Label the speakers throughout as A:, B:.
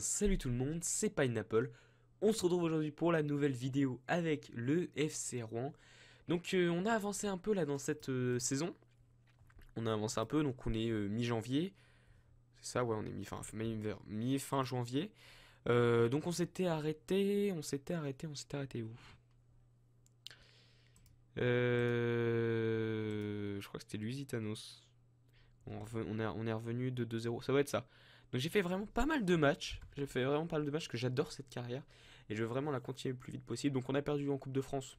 A: salut tout le monde, c'est Pineapple. On se retrouve aujourd'hui pour la nouvelle vidéo avec le FC Rouen. Donc euh, on a avancé un peu là dans cette euh, saison. On a avancé un peu, donc on est euh, mi-janvier. C'est ça, ouais, on est mi-fin mi -fin janvier. donc on s'était arrêté, on s'était arrêté, on s'était arrêté où Je crois que c'était Lusitanos. On, on, on est revenu de 2-0, ça va être ça. Donc j'ai fait vraiment pas mal de matchs. J'ai fait vraiment pas mal de matchs que j'adore cette carrière. Et je veux vraiment la continuer le plus vite possible. Donc on a perdu en Coupe de France.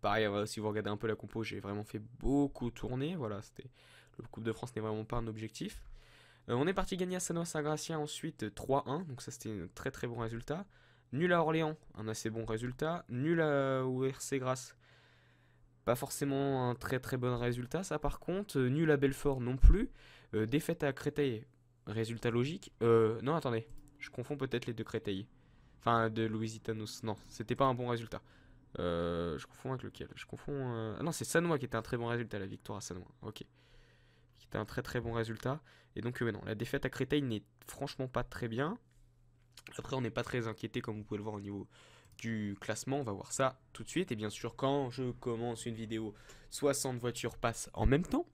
A: Pareil, si vous regardez un peu la compo, j'ai vraiment fait beaucoup tourner. Voilà, c'était le Coupe de France n'est vraiment pas un objectif. Euh, on est parti gagner à Sanois Saint-Gratien ensuite 3-1. Donc ça c'était un très très bon résultat. Nul à Orléans, un assez bon résultat. Nul à ORC Grasse, pas forcément un très très bon résultat. Ça par contre, euh, nul à Belfort non plus. Euh, défaite à Créteil, Résultat logique euh, Non, attendez. Je confonds peut-être les deux Créteil. Enfin, de Louisitanos. Non, c'était pas un bon résultat. Euh, je confonds avec lequel Je confonds. Euh, ah non, c'est Sanois qui était un très bon résultat, la victoire à Sanois. Ok. Qui était un très très bon résultat. Et donc, non, la défaite à Créteil n'est franchement pas très bien. Après, on n'est pas très inquiété, comme vous pouvez le voir au niveau du classement. On va voir ça tout de suite. Et bien sûr, quand je commence une vidéo, 60 voitures passent en même temps.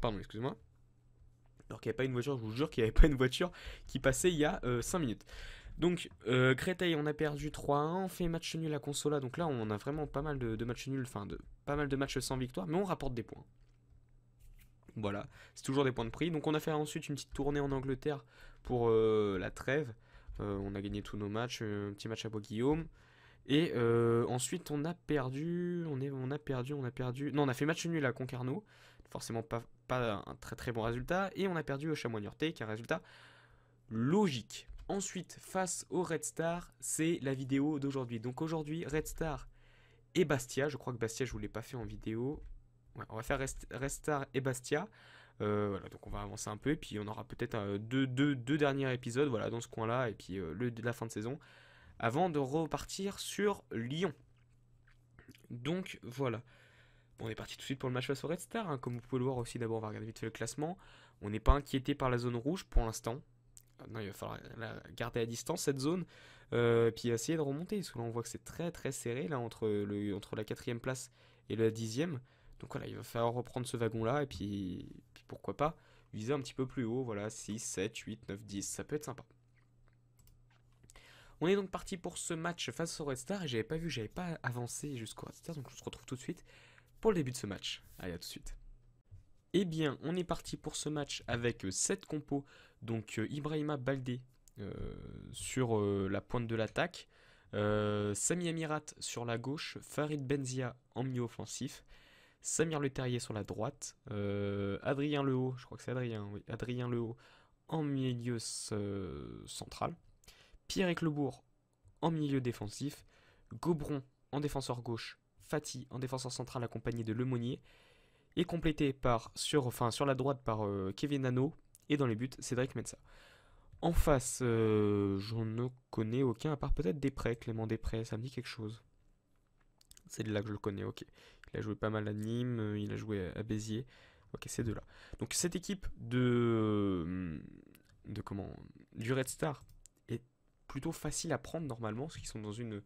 A: Pardon, excusez-moi alors qu'il n'y avait pas une voiture, je vous jure qu'il n'y avait pas une voiture qui passait il y a 5 euh, minutes. Donc Créteil, euh, on a perdu 3-1, on fait match nul à Consola, donc là on a vraiment pas mal de, matchs nuls, enfin de, pas mal de matchs sans victoire, mais on rapporte des points. Voilà, c'est toujours des points de prix. Donc on a fait ensuite une petite tournée en Angleterre pour euh, la trêve. on a gagné tous nos matchs, un petit match à Bois-Guillaume. Et ensuite on a perdu, on, on a perdu, on a perdu. Non, on a fait match nul à Concarneau, forcément pas, pas un très très bon résultat. Et on a perdu au Chamois Niortais, qui est un résultat logique. Ensuite, face au Red Star, c'est la vidéo d'aujourd'hui. Donc aujourd'hui, Red Star et Bastia. Je crois que Bastia, je ne vous l'ai pas fait en vidéo. on va faire Red Star et Bastia. Euh, voilà, donc on va avancer un peu. Et puis on aura peut-être euh, deux, deux, derniers épisodes voilà, dans ce coin-là. Et puis euh, la fin de saison. Avant de repartir sur Lyon. Donc voilà. On est parti tout de suite pour le match face au Red Star. Hein. Comme vous pouvez le voir aussi, d'abord, on va regarder vite fait le classement. On n'est pas inquiété par la zone rouge pour l'instant. Ah non, il va falloir garder à distance cette zone, euh, puis essayer de remonter. Parce que là, on voit que c'est très très serré là entre, le, entre la quatrième place et la dixième. Donc voilà, il va falloir reprendre ce wagon-là et puis, pourquoi pas viser un petit peu plus haut. Voilà, 6, 7, 8, 9, 10, ça peut être sympa. On est donc parti pour ce match face au Red Star et j'avais pas vu, j'avais pas avancé jusqu'au Red Star, donc je se retrouve tout de suite pour le début de ce match. Allez, à tout de suite. Eh bien, on est parti pour ce match avec 7 euh, compos. Donc, euh, Ibrahima Baldé euh, sur la pointe de l'attaque. Euh, Sami Amirat sur la gauche, Farid Benzia en milieu offensif, Samir Leterrier sur la droite, Adrien Adrien Haut, je crois que c'est Adrien, oui, Adrien Lehaut en milieu central, Pierre Eclebourg en milieu défensif, Gobron en défenseur gauche Fati en défenseur central accompagné de Lemonnier, et complété par, sur, sur la droite par euh, Kevin Nano, et dans les buts, Cédric metza. En face, je euh, j'en ne connais aucun, à part peut-être Després, Clément Després, ça me dit quelque chose. C'est de là que je le connais, ok. Il a joué pas mal à Nîmes, euh, il a joué à Béziers. Ok, c'est de là. Donc cette équipe de... de comment Du Red Star est plutôt facile à prendre normalement, parce qu'ils sont dans une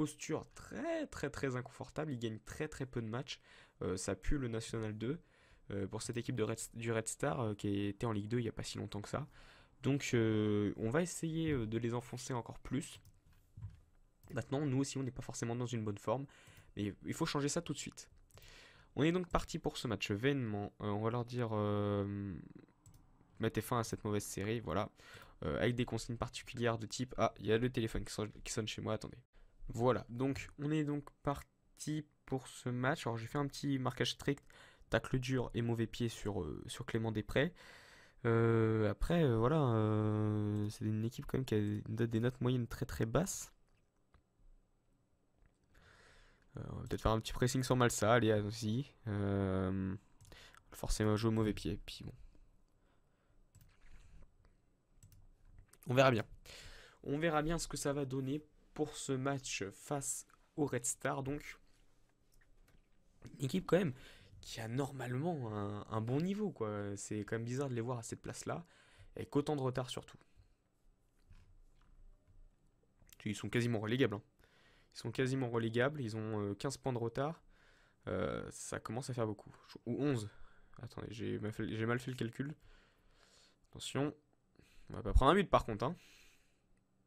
A: posture très très très inconfortable. Il gagne très très peu de matchs. Euh, ça pue le National 2 euh, pour cette équipe de du Red Star euh, qui était en Ligue 2 il n'y a pas si longtemps que ça. Donc on va essayer de les enfoncer encore plus. Maintenant, nous aussi, on n'est pas forcément dans une bonne forme, mais il faut changer ça tout de suite. On est donc parti pour ce match vainement. on va leur dire mettez fin à cette mauvaise série, voilà. avec des consignes particulières de type Ah, il y a le téléphone qui sonne chez moi, attendez. Voilà, donc on est donc parti pour ce match. Alors j'ai fait un petit marquage strict, tacle dur et mauvais pied sur, euh, sur Clément Després. Euh, après, euh, voilà, c'est une équipe quand même qui a des notes moyennes très très basses. on va peut-être faire un petit pressing sans ça allez, aussi. forcément jouer au mauvais pied, puis bon. On verra bien. On verra bien ce que ça va donner pour ce match face au Red Star. Donc, une équipe quand même qui a normalement un, bon niveau. quoi. C'est quand même bizarre de les voir à cette place-là, avec autant de retard surtout. Ils sont quasiment relégables. Hein. Ils sont quasiment relégables, ils ont 15 euh, points de retard. Euh, ça commence à faire beaucoup. Ou 11. Attendez, j'ai mal, mal fait le calcul. Attention. On va pas prendre un but par contre. Hein.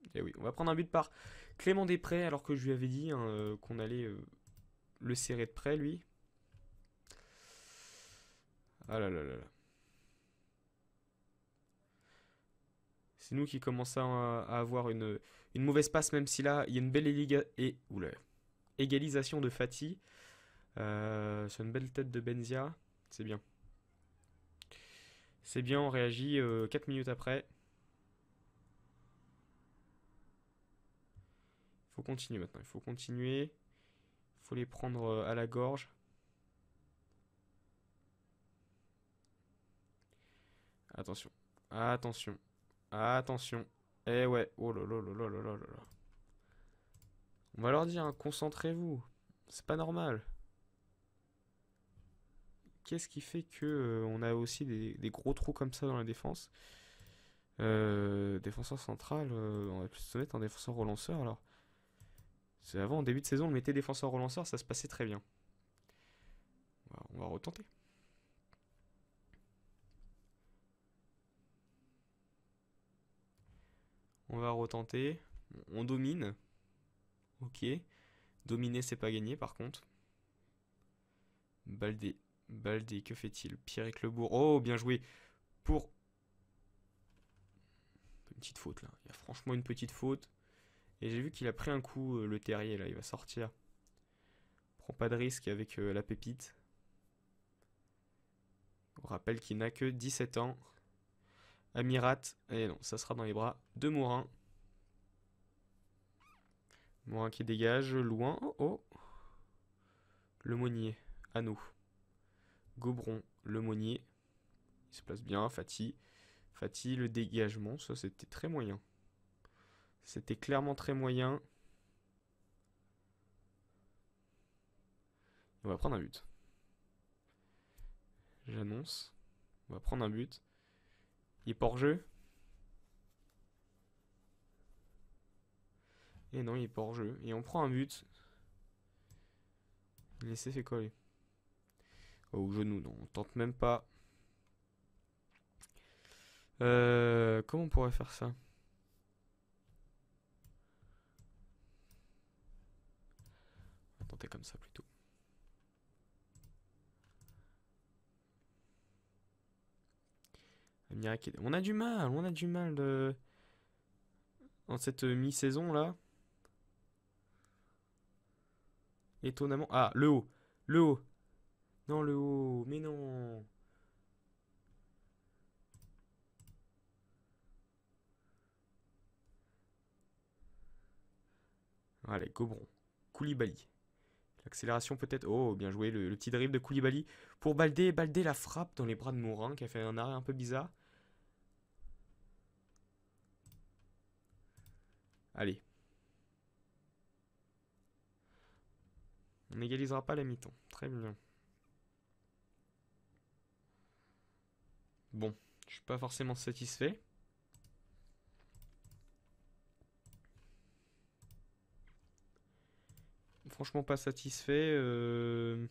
A: Et eh oui, on va prendre un but par Clément Després, alors que je lui avais dit hein, euh, qu'on allait euh, le serrer de près, lui. Ah là là là là. C'est nous qui commençons à avoir une, mauvaise passe, même si là, il y a une belle et, égalisation de Fati. Euh, sur une belle tête de Benzia. C'est bien. C'est bien, on réagit 4 euh, minutes après. faut continuer maintenant. Il faut continuer. Il faut les prendre euh, à la gorge. Attention. Attention. Attention. Eh ouais. Oh là là là là là là On va leur dire, hein, concentrez-vous. C'est pas normal. Qu'est-ce qui fait que euh, on a aussi des, gros trous comme ça dans la défense euh, Défenseur central, on va plus se mettre en défenseur relanceur alors. C'est Avant, en début de saison, le mettait défenseur relanceur, ça se passait très bien. Bah, on va retenter. On va retenter. On domine. Ok. Dominer, c'est pas gagné par contre. Baldé. Baldé, que fait-il Pierre Clebourg. Oh, bien joué. Pour. Une petite faute là. Il y a franchement une petite faute. Et j'ai vu qu'il a pris un coup, euh, le terrier, là, il va sortir. Prends pas de risque avec euh, la pépite. On rappelle qu'il n'a que 17 ans. Amirat, et eh non, ça sera dans les bras de Mourin. Mourin qui dégage, loin, oh oh. Le Monnier, à nous. Gobron, le Monnier. Il se place bien, Fatih. Fatih, le dégagement, ça c'était très moyen. C'était clairement très moyen. On va prendre un but. J'annonce. On va prendre un but. Il est hors jeu. Et non, il est hors jeu. Et on prend un but. Il est coller. au genou, non. On tente même pas. Euh, comment on pourrait faire ça comme ça plutôt. On a du mal, on a du mal de en cette mi-saison là. Étonnamment. Ah, le haut. Le haut. Non, le haut. Mais non. Allez, Gobron. Koulibaly. L'accélération peut-être. Oh, bien joué, le, petit dribble de Koulibaly pour balder, balder la frappe dans les bras de Mourin qui a fait un arrêt un peu bizarre. Allez. On n'égalisera pas la mi-temps. Très bien. Bon, je suis pas forcément satisfait. franchement pas satisfait. Euh.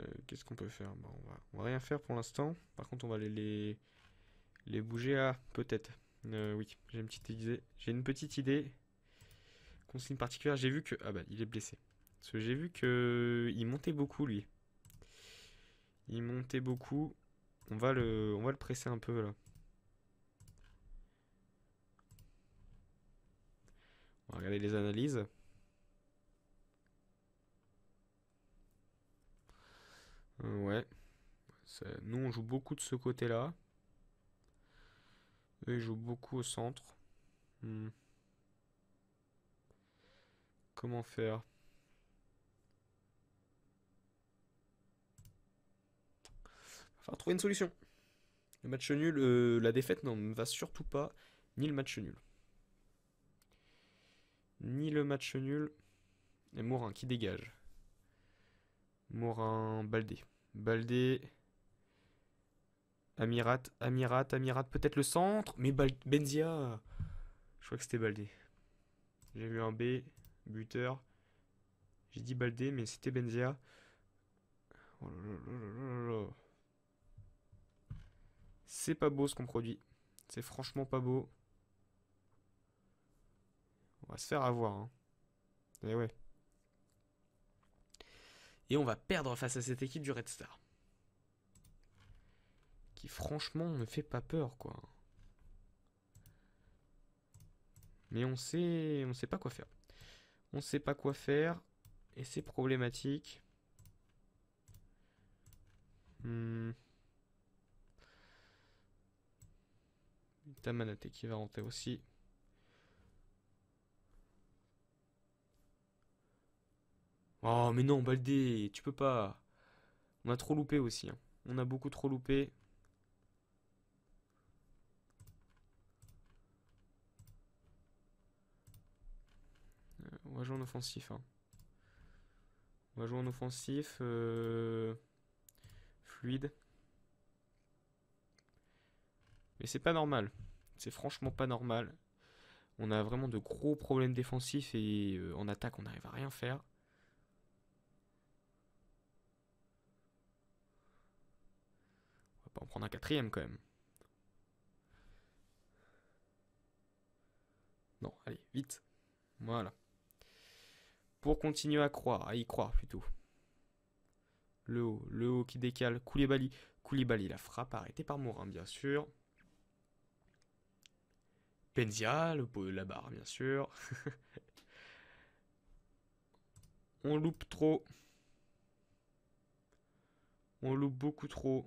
A: Euh, qu'est-ce qu'on peut faire on, va, va rien faire pour l'instant. Par contre, on va aller les, les bouger à peut-être. Euh, oui, j'ai une petite idée. J'ai une petite idée. Consigne particulière. J'ai vu que ah bah il est blessé. Parce que j'ai vu que il montait beaucoup lui. Il montait beaucoup. On va le on va le presser un peu là. Regardez les analyses. Euh, ouais. Nous, on joue beaucoup de ce côté-là. Eux, ils jouent beaucoup au centre. Hmm. Comment faire Il va trouver une solution. Le match nul, euh, la défaite n'en va surtout pas, ni le match nul ni le match nul. Et Mourin qui dégage. Mourin, Baldé. Baldé. Amirat, Amirat, Amirat, peut-être le centre, mais Benzia. Je crois que c'était Baldé. J'ai vu un B, buteur. J'ai dit Baldé, mais c'était Benzia. Oh C'est pas beau ce qu'on produit. C'est franchement pas beau. On va se faire avoir. Et hein. eh ouais. Et on va perdre face à cette équipe du Red Star. Qui franchement ne fait pas peur, quoi. Mais on sait, on sait pas quoi faire. On sait pas quoi faire. Et c'est problématique. Hmm. ta manate qui va rentrer aussi. Oh, mais non, Baldé, tu peux pas. On a trop loupé aussi. Hein. On a beaucoup trop loupé. Euh, on va jouer en offensif. Hein. On va jouer en offensif. Euh, fluide. Mais c'est pas normal. C'est franchement pas normal. On a vraiment de gros problèmes défensifs et euh, en attaque, on n'arrive à rien faire. On va prendre un quatrième quand même. Non, allez, vite. Voilà. Pour continuer à croire, à y croire plutôt. Le haut, le haut qui décale. Koulibaly. Koulibaly, la frappe arrêtée par Morin, bien sûr. Penzia, le pot de la barre, bien sûr. On loupe trop. On loupe beaucoup trop.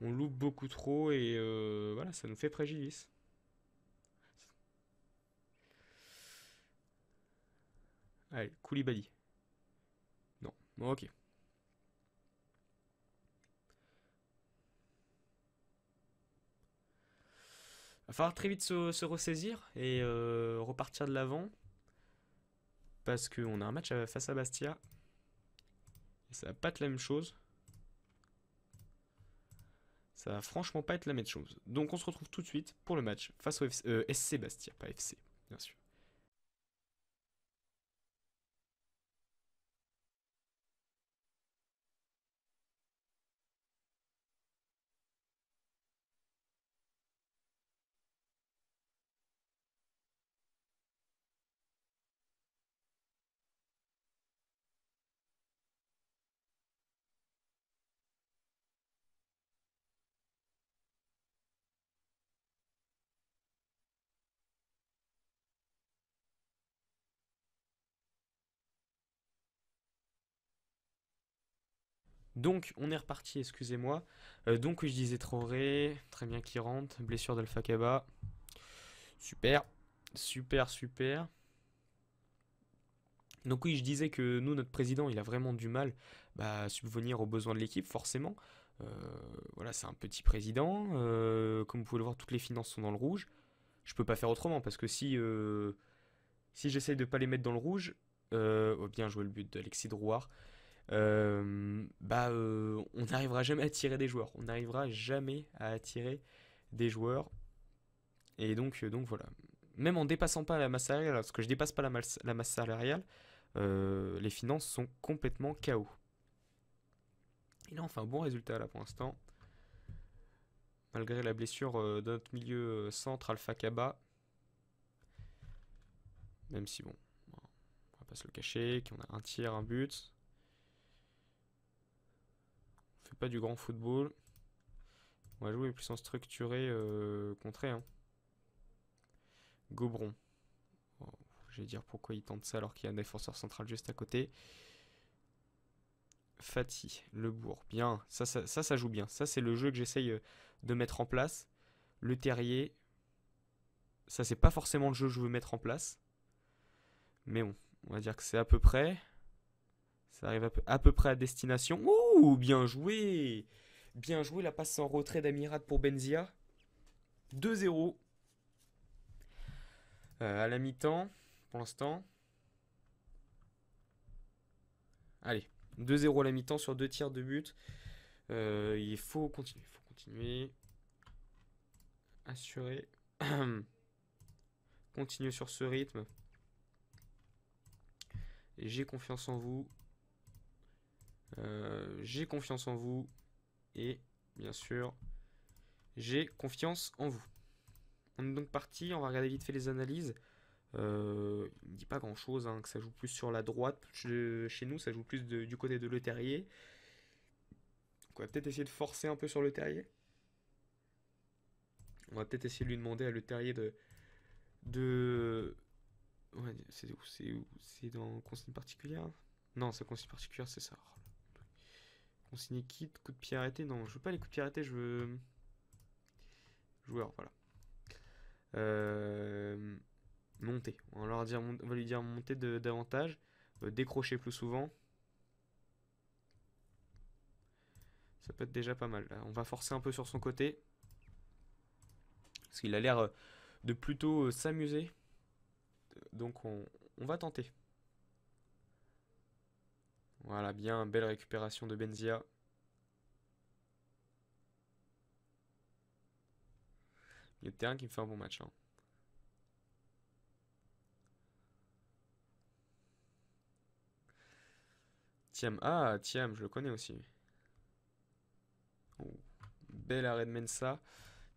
A: on loupe beaucoup trop et euh, voilà, ça nous fait préjudice. Allez, Koulibaly. Non, ok. Il va falloir très vite se, ressaisir et euh, repartir de l'avant. Parce qu'on a un match face à Bastia. Et ça va pas être la même chose. Ça va franchement pas être la même chose. Donc on se retrouve tout de suite pour le match face au SC euh, Bastia, pas FC, bien sûr. Donc, on est reparti, excusez-moi. Euh, donc, je disais Troré, très bien qui rentre. Blessure d'Alpha Kaba. Super, super, super. Donc oui, je disais que nous, notre président, il a vraiment du mal bah, à subvenir aux besoins de l'équipe, forcément. Euh, voilà, c'est un petit président. Euh, comme vous pouvez le voir, toutes les finances sont dans le rouge. Je peux pas faire autrement parce que si, si j'essaye de pas les mettre dans le rouge, oh, bien jouer le but d'Alexis Drouard. Euh, bah, euh, on n'arrivera jamais à attirer des joueurs. On n'arrivera jamais à attirer des joueurs. Et donc, euh, donc voilà. Même en dépassant pas la masse salariale, parce que je dépasse pas la masse, salariale, les finances sont complètement KO. Et là, enfin bon résultat là pour l'instant. Malgré la blessure d'un de notre milieu centre Alpha Kaba. Même si bon, on va pas se le cacher, qu'on a un tiers, un but fait pas du grand football. On va jouer plus en euh, contré. Hein. Gobron. je vais dire pourquoi il tente ça alors qu'il y a un défenseur central juste à côté. Fati, le bourg. Bien, ça ça, ça, ça joue bien. Ça, c'est le jeu que j'essaye euh, de mettre en place. Le terrier. Ça, c'est pas forcément le jeu que je veux mettre en place. Mais bon, on va dire que c'est à peu près. Ça arrive à peu, près à destination. Ouh bien joué Bien joué la passe en retrait d'Amirat pour Benzia. 2-0. Euh, à la mi-temps, pour l'instant. Allez, 2-0 à la mi-temps sur deux tiers de but. Euh, il faut continuer, faut continuer. Assurer. Continuer sur ce rythme. J'ai confiance en vous. Euh, j'ai confiance en vous. Et bien sûr, j'ai confiance en vous. On est donc parti, on va regarder vite fait les analyses. Euh, il ne dit pas grand chose, hein, que ça joue plus sur la droite. chez nous, ça joue plus du côté de Le Terrier. on va peut-être essayer de forcer un peu sur Le Terrier. On va peut-être essayer de lui demander à Le Terrier de. de... c'est dans consigne particulière Non, c'est consigne particulière, c'est ça. Consigné kit, coup de pied arrêté. Non, je veux pas les coups de pied arrêtés, je veux... Joueur, voilà. Euh... Monter. On va, on va lui dire monter de, davantage. Euh, décrocher plus souvent. Ça peut être déjà pas mal. on va forcer un peu sur son côté. Parce qu'il a l'air euh, de plutôt euh, s'amuser. Donc on va tenter. Voilà, bien, belle récupération de Benzia. Il y le terrain qui me fait un bon match. Hein. Tiam. Ah, Tiam, je le connais aussi. Oh, belle arrêt de Mensa.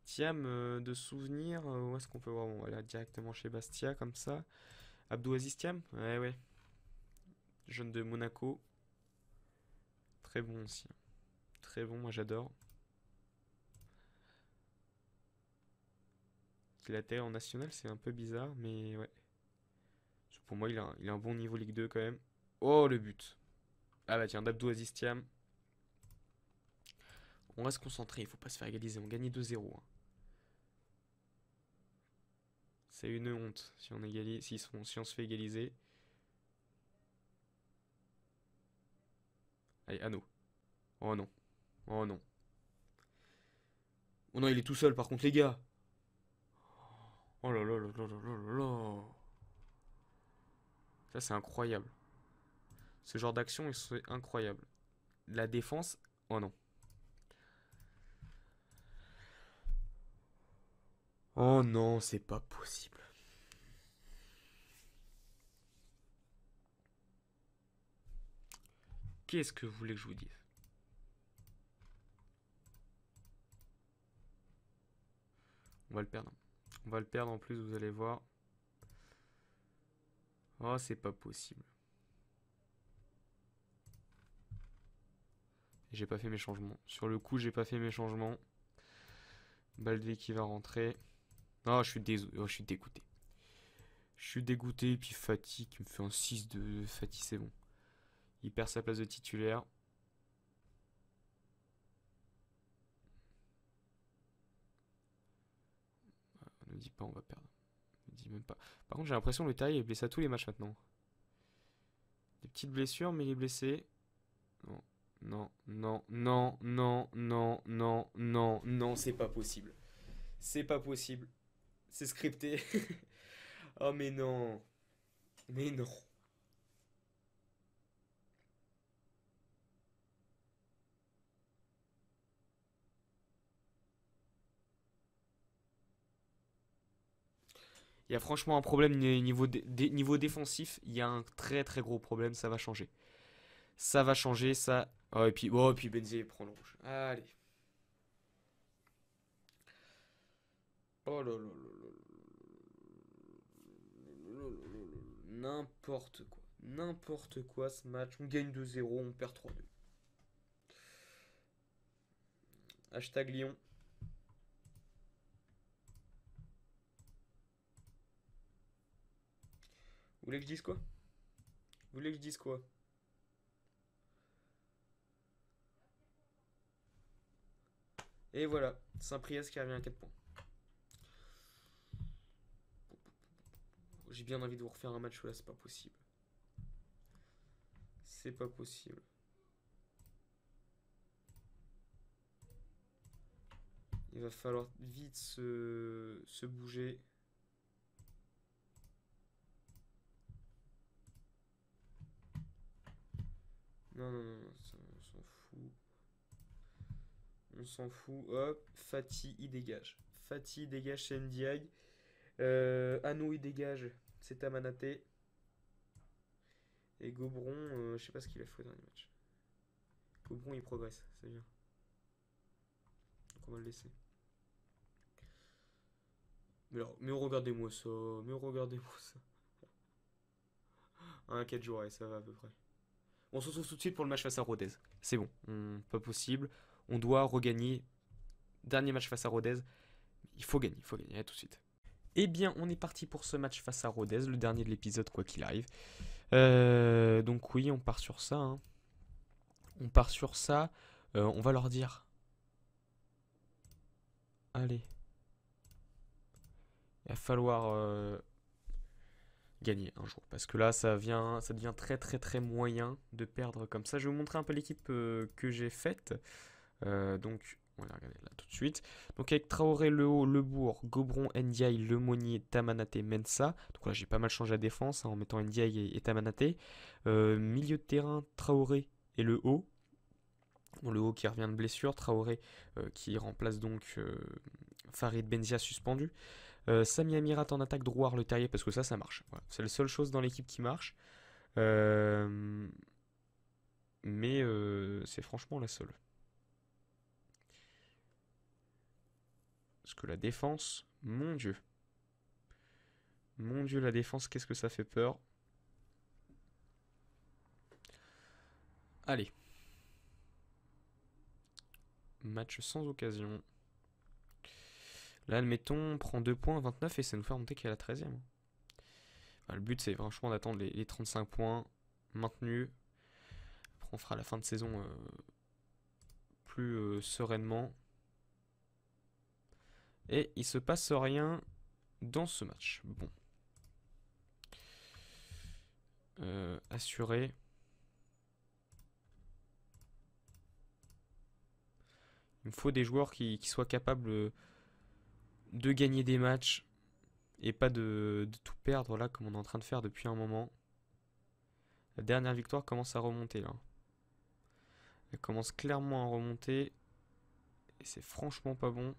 A: Tiam, euh, de souvenir, euh, où est-ce qu'on peut voir On va directement chez Bastia, comme ça. Abdouaziz Tiam Ouais, ouais. Jeune de Monaco très bon aussi. Très bon, moi j'adore. la terre en national, c'est un peu bizarre, mais ouais. Pour moi, il a, un, bon niveau Ligue 2 quand même. Oh, le but. Ah bah tiens, d'Abdou Aziz tiam On reste concentré, il faut pas se faire égaliser. On gagne 2-0. Hein. C'est une honte si on égalise, si, si on se fait égaliser. Allez, anneau. Oh non. Oh non. Oh non, il est tout seul par contre, les gars. Oh là là là là là là Ça, c'est incroyable. Ce genre d'action, c'est incroyable. La défense, oh non. Oh non, c'est pas possible. Qu'est-ce que vous voulez que je vous dise On va le perdre. On va le perdre en plus, vous allez voir. Oh, c'est pas possible. j'ai pas fait mes changements. Sur le coup, j'ai pas fait mes changements. Baldé qui va rentrer. Oh, je suis désolé. Oh, je suis dégoûté. Je suis dégoûté. Et puis Fatih qui me fait un 6 de Fatih, c'est bon. Il perd sa place de titulaire. On ah, ne dit pas, on va perdre. On dit même pas. Par contre, j'ai l'impression que le taille est blessé à tous les matchs maintenant. Des petites blessures, mais il est blessé. Non, non, non, non, non, non, non, non, non, c'est pas possible. C'est pas possible. C'est scripté. oh, mais non. Mais non. Il y a franchement un problème niveau, défensif. Il y a un très très gros problème. Ça va changer. Ça va changer. Ça. Oh, et puis, oh, et puis Benzé prend le rouge. Allez. Oh là là N'importe quoi. N'importe quoi ce match. On gagne 2-0, on perd 3-2. Hashtag Lyon. voulez que je dise quoi Vous voulez que je dise quoi Et voilà, Saint-Priest qui revient à 4 points. J'ai bien envie de vous refaire un match là, c'est pas possible. C'est pas possible. Il va falloir vite se bouger. on s'en fout. On s'en fout. Hop, Fatih, il dégage. Fatih, il dégage, c'est euh, Anou, il dégage, c'est Tamanaté. Et Gobron, euh, je sais pas ce qu'il a fait dans les match. Gobron, il progresse, c'est bien. Donc on va le laisser. Mais, alors, regardez-moi ça, mais regardez-moi ça. Un 4 jours, et ça va à peu près. On se retrouve tout de suite pour le match face à Rodez. C'est bon, hmm, pas possible. On doit regagner. Dernier match face à Rodez. Il faut gagner, il faut gagner, tout de suite. Eh bien, on est parti pour ce match face à Rodez, le dernier de l'épisode, quoi qu'il arrive. Euh, donc oui, on part sur ça. Hein. On part sur ça. Euh, on va leur dire. Allez. Il va falloir... Euh, gagner un jour. Parce que là, ça, vient, ça devient très très très moyen de perdre comme ça. Je vais vous montrer un peu l'équipe euh, que j'ai faite. Euh, donc, on va regarder là tout de suite. Donc avec Traoré, Le Bourg Gobron, Ndiaye, Lemonnier, Tamanate, Mensa. Donc là, j'ai pas mal changé la défense hein, en mettant Ndiaye et, et Tamanate. Euh, milieu de terrain, Traoré et le haut. le haut qui revient de blessure, Traoré qui remplace donc Farid Benzia suspendu. Euh, Amirat en attaque, Drouard le terrier, parce que ça, ça marche. C'est la seule chose dans l'équipe qui marche. Euh, mais euh, c'est franchement la seule. Parce que la défense, mon dieu. Mon dieu, la défense, qu'est-ce que ça fait peur. Allez. Match sans occasion. Là, admettons, prend 2 points, 29, et ça nous fait remonter qu'à la 13 e Le but, c'est franchement d'attendre les, 35 points maintenus. Après, on fera la fin de saison euh, plus euh, sereinement. Et il se passe rien dans ce match. Bon. Euh, assuré. Il me faut des joueurs qui, qui soient capables de gagner des matchs et pas de, tout perdre là comme on est en train de faire depuis un moment. La dernière victoire commence à remonter là. Elle commence clairement à remonter et c'est franchement pas bon.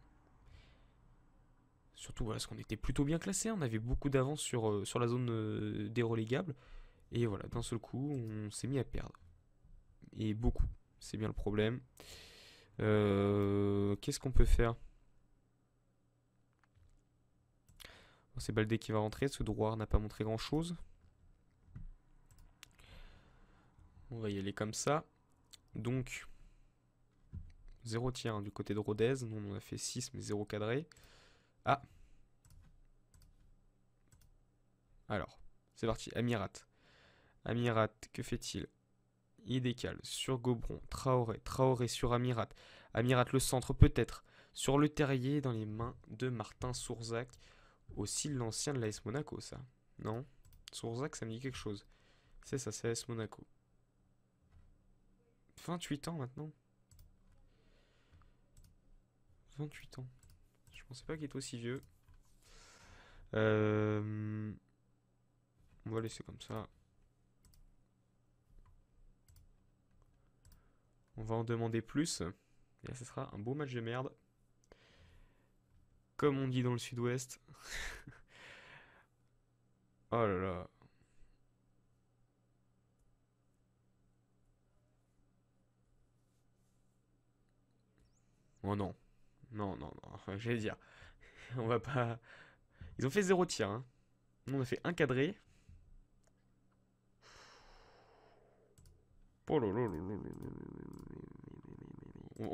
A: Surtout parce qu'on était plutôt bien classé, hein. on avait beaucoup d'avance sur, euh, sur la zone euh, des relégables. Et voilà, d'un seul coup, on s'est mis à perdre. Et beaucoup, c'est bien le problème. Euh, qu'est-ce qu'on peut faire C'est Baldé qui va rentrer. Ce droit n'a pas montré grand-chose. On va y aller comme ça. Donc, 0 tiers hein, du côté de Rodez. Nous, on a fait 6, mais 0 cadré. Ah Alors, c'est parti. Amirat. Amirat, que fait-il Il décale sur Gobron. Traoré. Traoré sur Amirat. Amirat, le centre, peut-être. Sur le terrier, dans les mains de Martin Sourzac aussi l'ancien de l'AS Monaco, ça. Non Sourzak, ça me dit quelque chose. C'est ça, c'est s Monaco. 28 ans maintenant 28 ans. Je pensais pas qu'il était aussi vieux. Euh, on va laisser comme ça. On va en demander plus. Et là, ce sera un beau match de merde comme on dit dans le sud-ouest. oh là là. Oh non. Non, non, non. J'allais dire. On va pas. Ils ont fait zéro tir. Nous, on a fait un cadré. On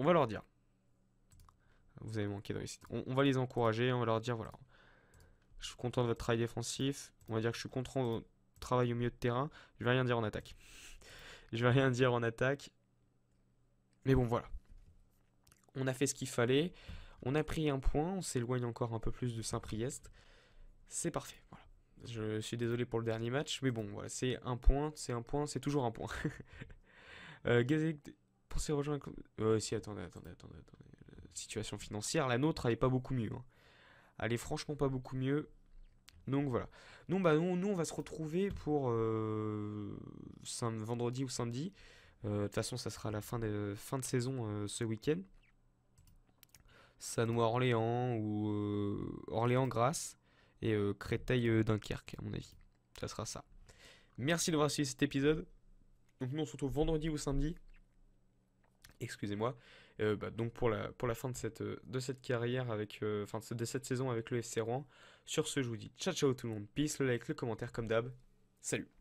A: va leur dire vous avez manqué dans les On, on, va les encourager, on va leur dire voilà, je suis content de votre travail défensif, on va dire que je suis content de votre travail au milieu de terrain, je vais rien dire en attaque. je vais rien dire en attaque. Mais bon, voilà. On a fait ce qu'il fallait, on a pris un point, on s'éloigne encore un peu plus de Saint-Priest. C'est parfait, voilà. Je suis désolé pour le dernier match, mais bon, voilà, c'est un point, c'est un point, c'est toujours un point. euh, pour pensez rejoindre. Euh, si, attendez, attendez, attendez, attendez situation financière. La nôtre, elle pas beaucoup mieux. Hein. Elle est franchement pas beaucoup mieux. Donc voilà. Non, bah, nous, nous on va se retrouver pour euh, vendredi ou samedi. Euh, de toute façon, ça sera la fin de, fin de saison euh, ce week-end. Sanois-Orléans ou Orléans-Grasse et Créteil-Dunkerque, à mon avis. Ça sera ça. Merci d'avoir suivi cet épisode. Donc nous on se retrouve vendredi ou samedi. Excusez-moi. Euh, bah, donc pour la, fin de cette, euh, carrière, avec, euh, cette saison avec le FC Rouen. Sur ce, je vous dis ciao ciao tout le monde, peace, le like, le commentaire comme d'hab. Salut